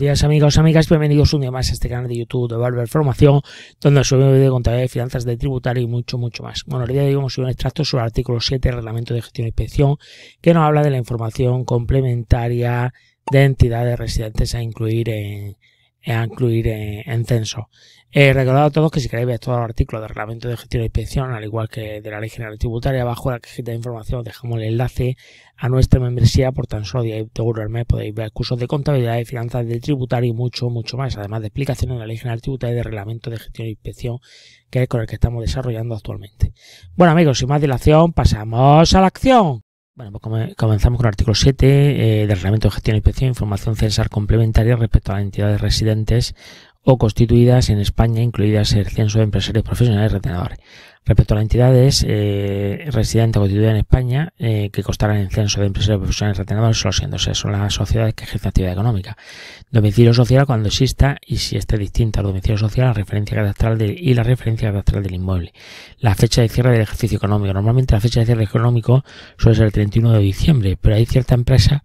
días amigos, amigas, bienvenidos un día más a este canal de YouTube de Barber Formación, donde subimos vídeos de contabilidad de finanzas de tributario y mucho, mucho más. Bueno, el día de hoy vamos a un extracto sobre el artículo 7 del Reglamento de Gestión y Inspección, que nos habla de la información complementaria de entidades residentes a incluir en, a incluir en, censo. he recordado a todos que si queréis ver todo el artículo del reglamento de gestión de inspección, al igual que de la ley general tributaria, abajo en la cajita de información dejamos el enlace a nuestra membresía por tan solo 10 euros al mes. Podéis ver cursos de contabilidad y finanzas del tributario y mucho, mucho más, además de explicaciones de la ley general tributaria y de reglamento de gestión de inspección, que es con el que estamos desarrollando actualmente. Bueno amigos, sin más dilación, pasamos a la acción. Bueno, pues comenzamos con el artículo 7 eh, del Reglamento de Gestión, e Inspección Información censar complementaria respecto a las entidades residentes o constituidas en España, incluidas el Censo de Empresarios Profesionales Retenedores. Respecto a las entidades eh, residentes o constituidas en España eh, que constarán el Censo de Empresarios Profesionales Retenedores, solo siéndose, son las sociedades que ejercen actividad económica. Domicilio social cuando exista y si esté distinta al domicilio social, la referencia cadastral de, y la referencia cadastral del inmueble. La fecha de cierre del ejercicio económico. Normalmente la fecha de cierre económico suele ser el 31 de diciembre, pero hay cierta empresa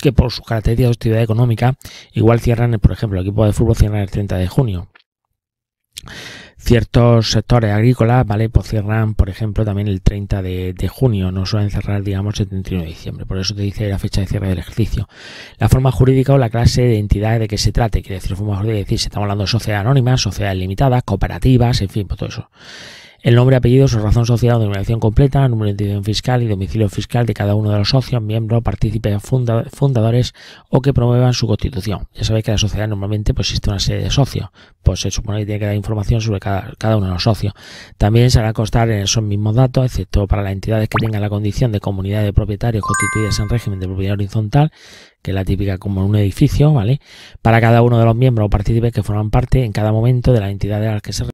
que por sus características de actividad económica, igual cierran, por ejemplo, el equipo de fútbol cierran el 30 de junio. Ciertos sectores agrícolas, ¿vale? Pues cierran, por ejemplo, también el 30 de, junio, no suelen cerrar, digamos, el 31 de diciembre, por eso te dice la fecha de cierre del ejercicio. La forma jurídica o la clase de entidades de que se trate, quiere decir, forma jurídica, es decir, si estamos hablando de sociedades anónimas, sociedades limitadas, cooperativas, en fin, pues todo eso el nombre, apellido, o razón social o denominación completa, número de identificación fiscal y domicilio fiscal de cada uno de los socios, miembros, partícipes, fundadores o que promuevan su constitución. Ya sabéis que la sociedad normalmente pues, existe una serie de socios, pues se supone que tiene que dar información sobre cada, uno de los socios. También se hará constar en esos mismos datos, excepto para las entidades que tengan la condición de comunidad de propietarios constituidas en régimen de propiedad horizontal, que es la típica como un edificio, ¿vale? Para cada uno de los miembros o partícipes que forman parte en cada momento de la entidad a las que se